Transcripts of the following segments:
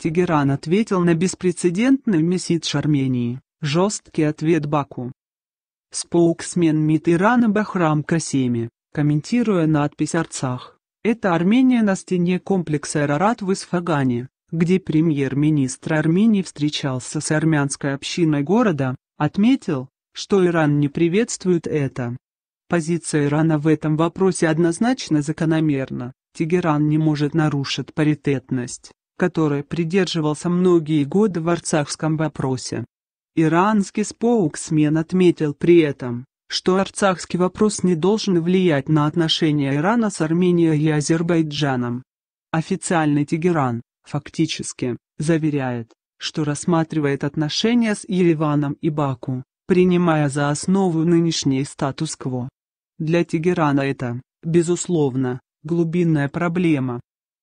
Тегеран ответил на беспрецедентный мессидж Армении, жесткий ответ Баку. Споуксмен МИД Ирана Бахрам Касеми, комментируя надпись «Арцах». Это Армения на стене комплекса Эрарат в Исфагане, где премьер-министр Армении встречался с армянской общиной города, отметил, что Иран не приветствует это. Позиция Ирана в этом вопросе однозначно закономерна. Тегеран не может нарушить паритетность которой придерживался многие годы в арцахском вопросе. Иранский споуксмен отметил при этом, что арцахский вопрос не должен влиять на отношения Ирана с Арменией и Азербайджаном. Официальный Тегеран, фактически, заверяет, что рассматривает отношения с Ереваном и Баку, принимая за основу нынешний статус-кво. Для Тегерана это, безусловно, глубинная проблема,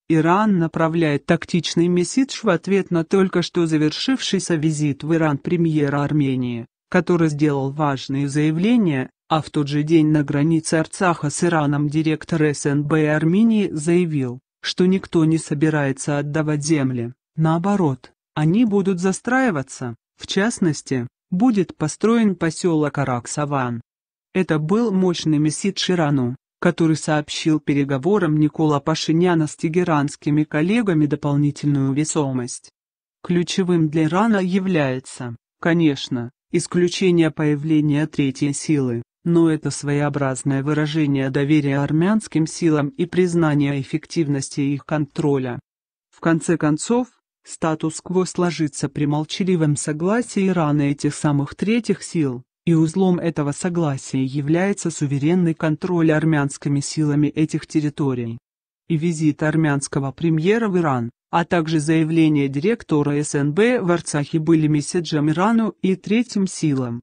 Иран направляет тактичный месседж в ответ на только что завершившийся визит в Иран премьера Армении, который сделал важные заявления, а в тот же день на границе Арцаха с Ираном директор СНБ Армении заявил, что никто не собирается отдавать земли, наоборот, они будут застраиваться, в частности, будет построен поселок Арак-Саван. Это был мощный месседж Ирану, который сообщил переговорам Никола Пашиняна с тегеранскими коллегами дополнительную весомость. Ключевым для Ирана является, конечно, исключение появления третьей силы, но это своеобразное выражение доверия армянским силам и признание эффективности их контроля. В конце концов, статус-кво сложится при молчаливом согласии Ирана этих самых третьих сил, и узлом этого согласия является суверенный контроль армянскими силами этих территорий. И визит армянского премьера в Иран, а также заявление директора СНБ в Арцахе были месседжем Ирану и третьим силам.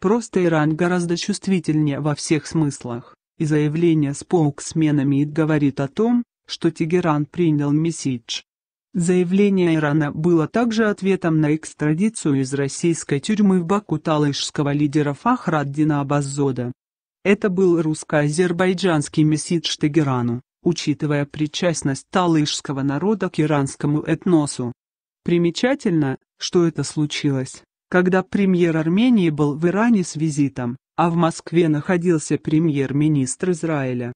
Просто Иран гораздо чувствительнее во всех смыслах, и заявление с полксменами говорит о том, что Тегеран принял месседж. Заявление Ирана было также ответом на экстрадицию из российской тюрьмы в Баку талышского лидера Фахраддина Абаззода. Это был русско-азербайджанский мессидж Тегерану, учитывая причастность талышского народа к иранскому этносу. Примечательно, что это случилось, когда премьер Армении был в Иране с визитом, а в Москве находился премьер-министр Израиля.